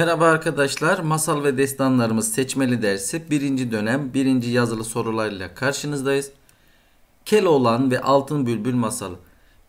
Merhaba arkadaşlar. Masal ve destanlarımız seçmeli dersi 1. dönem 1. yazılı sorularıyla karşınızdayız. Keloğlan ve Altın Bülbül masalı.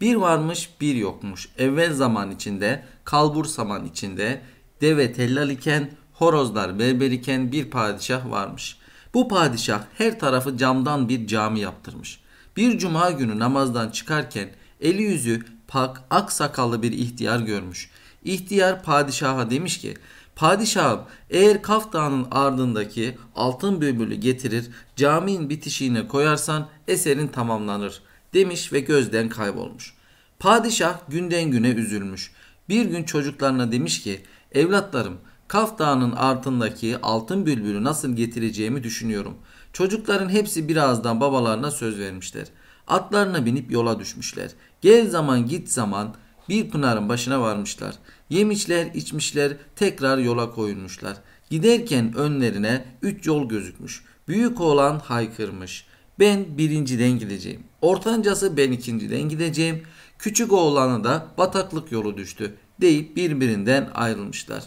Bir varmış bir yokmuş. Evvel zaman içinde, kalbur zaman içinde, deve tellal iken, horozlar berber iken bir padişah varmış. Bu padişah her tarafı camdan bir cami yaptırmış. Bir cuma günü namazdan çıkarken eli yüzü pak ak sakallı bir ihtiyar görmüş. İhtiyar padişaha demiş ki Padişahım eğer Kaf Dağı'nın ardındaki altın bülbülü getirir caminin bitişiğine koyarsan eserin tamamlanır demiş ve gözden kaybolmuş. Padişah günden güne üzülmüş. Bir gün çocuklarına demiş ki evlatlarım Kaf Dağı'nın altındaki altın bülbülü nasıl getireceğimi düşünüyorum. Çocukların hepsi birazdan babalarına söz vermişler. Atlarına binip yola düşmüşler. Gel zaman git zaman bir pınarın başına varmışlar. Yemişler, içmişler, tekrar yola koyulmuşlar. Giderken önlerine üç yol gözükmüş. Büyük oğlan haykırmış. Ben birinciden gideceğim. Ortancası ben ikinciden gideceğim. Küçük oğlanı da bataklık yolu düştü deyip birbirinden ayrılmışlar.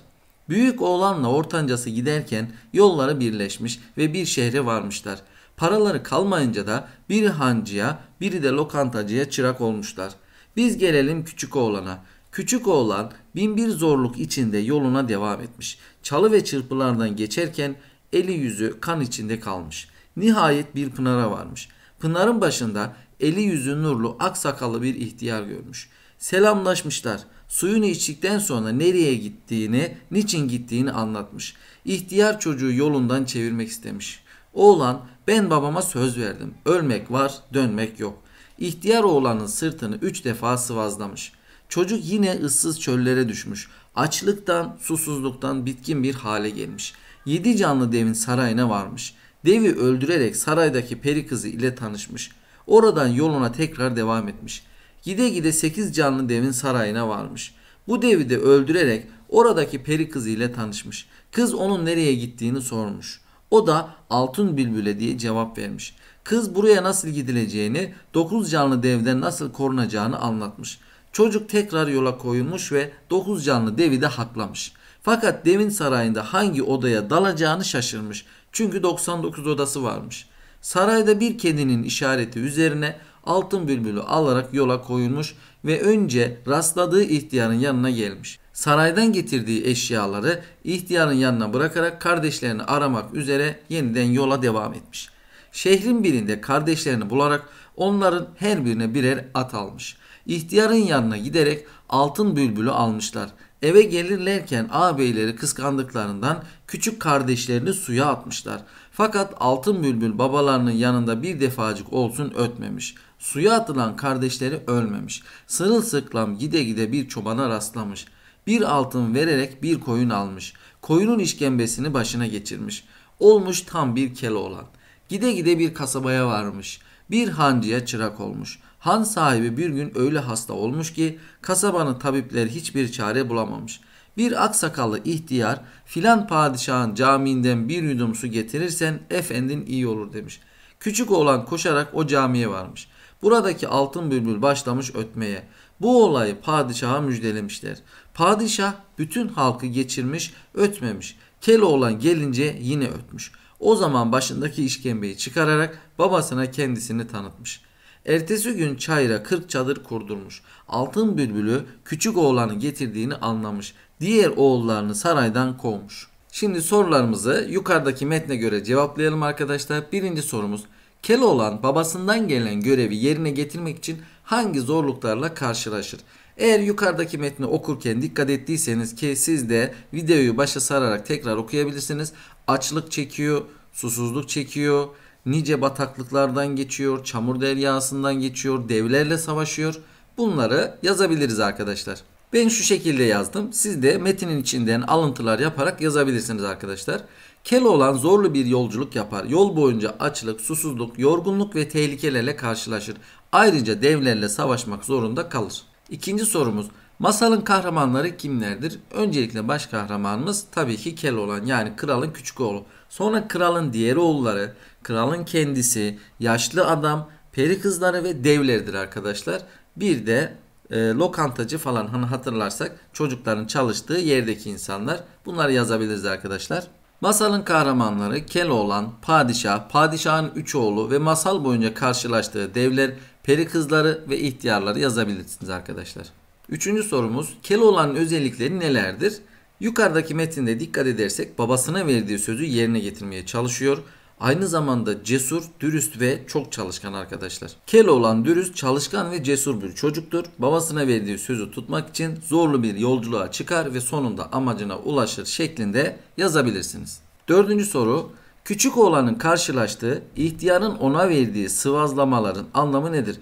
Büyük oğlanla ortancası giderken yolları birleşmiş ve bir şehre varmışlar. Paraları kalmayınca da biri hancıya, biri de lokantacıya çırak olmuşlar. Biz gelelim küçük oğlana. Küçük oğlan bin zorluk içinde yoluna devam etmiş. Çalı ve çırpılardan geçerken eli yüzü kan içinde kalmış. Nihayet bir pınara varmış. Pınarın başında eli yüzü nurlu ak sakallı bir ihtiyar görmüş. Selamlaşmışlar. Suyunu içtikten sonra nereye gittiğini, niçin gittiğini anlatmış. İhtiyar çocuğu yolundan çevirmek istemiş. Oğlan ben babama söz verdim. Ölmek var, dönmek yok. İhtiyar oğlanın sırtını üç defa sıvazlamış. Çocuk yine ıssız çöllere düşmüş. Açlıktan, susuzluktan bitkin bir hale gelmiş. Yedi canlı devin sarayına varmış. Devi öldürerek saraydaki peri kızı ile tanışmış. Oradan yoluna tekrar devam etmiş. Gide gide sekiz canlı devin sarayına varmış. Bu devi de öldürerek oradaki peri kızı ile tanışmış. Kız onun nereye gittiğini sormuş. O da altın bülbüle diye cevap vermiş. Kız buraya nasıl gidileceğini, dokuz canlı devden nasıl korunacağını anlatmış. Çocuk tekrar yola koyulmuş ve dokuz canlı devi de haklamış. Fakat devin sarayında hangi odaya dalacağını şaşırmış. Çünkü 99 odası varmış. Sarayda bir kedinin işareti üzerine altın bülbülü alarak yola koyulmuş ve önce rastladığı ihtiyarın yanına gelmiş. Saraydan getirdiği eşyaları ihtiyarın yanına bırakarak kardeşlerini aramak üzere yeniden yola devam etmiş. Şehrin birinde kardeşlerini bularak onların her birine birer at almış. İhtiyarın yanına giderek altın bülbülü almışlar. Eve gelirlerken ağabeyleri kıskandıklarından küçük kardeşlerini suya atmışlar. Fakat altın bülbül babalarının yanında bir defacık olsun ötmemiş. Suya atılan kardeşleri ölmemiş. Sırılsıklam gide gide bir çobana rastlamış. Bir altın vererek bir koyun almış. Koyunun işkembesini başına geçirmiş. Olmuş tam bir kele olan.'' Gide gide bir kasabaya varmış. Bir hancıya çırak olmuş. Han sahibi bir gün öyle hasta olmuş ki kasabanın tabipleri hiçbir çare bulamamış. Bir aksakallı ihtiyar filan padişahın camiinden bir yudum su getirirsen efendin iyi olur demiş. Küçük oğlan koşarak o camiye varmış. Buradaki altın bülbül başlamış ötmeye. Bu olayı padişaha müjdelemişler. Padişah bütün halkı geçirmiş ötmemiş. Keloğlan gelince yine ötmüş.'' O zaman başındaki işkembeyi çıkararak babasına kendisini tanıtmış. Ertesi gün çayra 40 çadır kurdurmuş. Altın bülbülü küçük oğlanı getirdiğini anlamış. Diğer oğullarını saraydan kovmuş. Şimdi sorularımızı yukarıdaki metne göre cevaplayalım arkadaşlar. Birinci sorumuz. Keloğlan babasından gelen görevi yerine getirmek için hangi zorluklarla karşılaşır? Eğer yukarıdaki metni okurken dikkat ettiyseniz ki siz de videoyu başa sararak tekrar okuyabilirsiniz. Açlık çekiyor, susuzluk çekiyor, nice bataklıklardan geçiyor, çamur deryasından geçiyor, devlerle savaşıyor. Bunları yazabiliriz arkadaşlar. Ben şu şekilde yazdım. Siz de metinin içinden alıntılar yaparak yazabilirsiniz arkadaşlar. Kel olan zorlu bir yolculuk yapar. Yol boyunca açlık, susuzluk, yorgunluk ve tehlikelerle karşılaşır. Ayrıca devlerle savaşmak zorunda kalır. İkinci sorumuz. Masalın kahramanları kimlerdir? Öncelikle baş kahramanımız tabii ki kel olan yani kralın küçük oğlu. Sonra kralın diğer oğulları, kralın kendisi, yaşlı adam, peri kızları ve devlerdir arkadaşlar. Bir de e, lokantacı falan hani hatırlarsak çocukların çalıştığı yerdeki insanlar. Bunları yazabiliriz arkadaşlar. Masalın kahramanları Keloğlan, Padişah, Padişah'ın üç oğlu ve masal boyunca karşılaştığı devler peri kızları ve ihtiyarları yazabilirsiniz arkadaşlar. Üçüncü sorumuz Keloğlan'ın özellikleri nelerdir? Yukarıdaki metinde dikkat edersek babasına verdiği sözü yerine getirmeye çalışıyor. Aynı zamanda cesur, dürüst ve çok çalışkan arkadaşlar. Keloğlan dürüst, çalışkan ve cesur bir çocuktur. Babasına verdiği sözü tutmak için zorlu bir yolculuğa çıkar ve sonunda amacına ulaşır şeklinde yazabilirsiniz. Dördüncü soru Küçük oğlanın karşılaştığı, ihtiyarın ona verdiği sıvazlamaların anlamı nedir?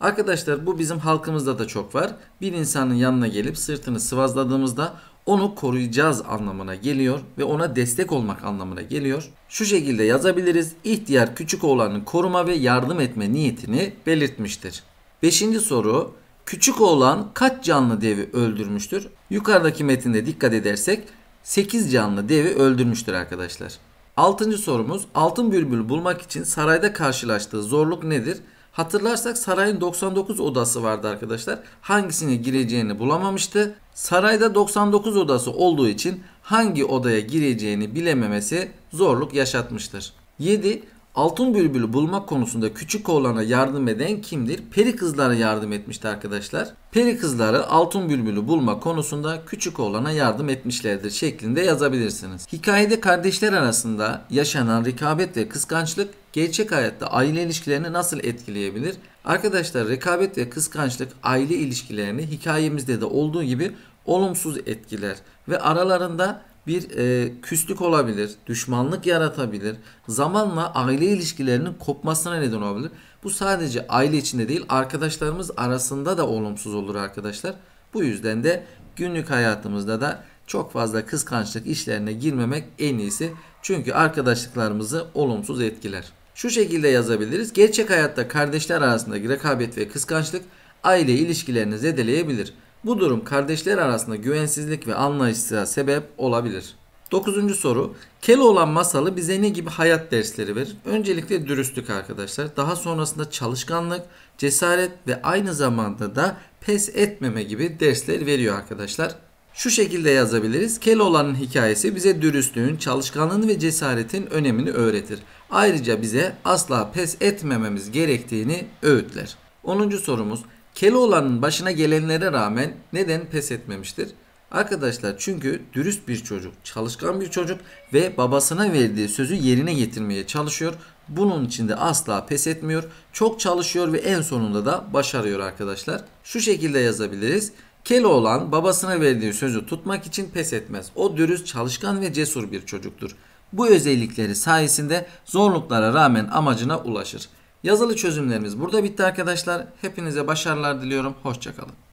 Arkadaşlar bu bizim halkımızda da çok var. Bir insanın yanına gelip sırtını sıvazladığımızda onu koruyacağız anlamına geliyor ve ona destek olmak anlamına geliyor. Şu şekilde yazabiliriz. İhtiyar küçük oğlanın koruma ve yardım etme niyetini belirtmiştir. Beşinci soru. Küçük oğlan kaç canlı devi öldürmüştür? Yukarıdaki metinde dikkat edersek 8 canlı devi öldürmüştür arkadaşlar. Altıncı sorumuz altın bülbül bulmak için sarayda karşılaştığı zorluk nedir? Hatırlarsak sarayın 99 odası vardı arkadaşlar. Hangisine gireceğini bulamamıştı. Sarayda 99 odası olduğu için hangi odaya gireceğini bilememesi zorluk yaşatmıştır. 7. Altın bülbülü bulmak konusunda küçük oğlana yardım eden kimdir? Peri kızlara yardım etmişti arkadaşlar. Peri kızları altın bülbülü bulma konusunda küçük oğlana yardım etmişlerdir şeklinde yazabilirsiniz. Hikayede kardeşler arasında yaşanan rekabet ve kıskançlık gerçek hayatta aile ilişkilerini nasıl etkileyebilir? Arkadaşlar rekabet ve kıskançlık aile ilişkilerini hikayemizde de olduğu gibi olumsuz etkiler ve aralarında bir e, küslük olabilir, düşmanlık yaratabilir. Zamanla aile ilişkilerinin kopmasına neden olabilir. Bu sadece aile içinde değil, arkadaşlarımız arasında da olumsuz olur arkadaşlar. Bu yüzden de günlük hayatımızda da çok fazla kıskançlık işlerine girmemek en iyisi. Çünkü arkadaşlıklarımızı olumsuz etkiler. Şu şekilde yazabiliriz. Gerçek hayatta kardeşler arasındaki rekabet ve kıskançlık aile ilişkilerini zedeleyebilir. Bu durum kardeşler arasında güvensizlik ve anlayışsızlığa sebep olabilir. Dokuzuncu soru. Keloğlan masalı bize ne gibi hayat dersleri verir? Öncelikle dürüstlük arkadaşlar. Daha sonrasında çalışkanlık, cesaret ve aynı zamanda da pes etmeme gibi dersler veriyor arkadaşlar. Şu şekilde yazabiliriz. Keloğlan'ın hikayesi bize dürüstlüğün, çalışkanlığın ve cesaretin önemini öğretir. Ayrıca bize asla pes etmememiz gerektiğini öğütler. Onuncu sorumuz. Keloğlan'ın başına gelenlere rağmen neden pes etmemiştir? Arkadaşlar çünkü dürüst bir çocuk, çalışkan bir çocuk ve babasına verdiği sözü yerine getirmeye çalışıyor. Bunun için de asla pes etmiyor. Çok çalışıyor ve en sonunda da başarıyor arkadaşlar. Şu şekilde yazabiliriz. Keloğlan babasına verdiği sözü tutmak için pes etmez. O dürüst, çalışkan ve cesur bir çocuktur. Bu özellikleri sayesinde zorluklara rağmen amacına ulaşır. Yazılı çözümlerimiz burada bitti arkadaşlar. Hepinize başarılar diliyorum. Hoşçakalın.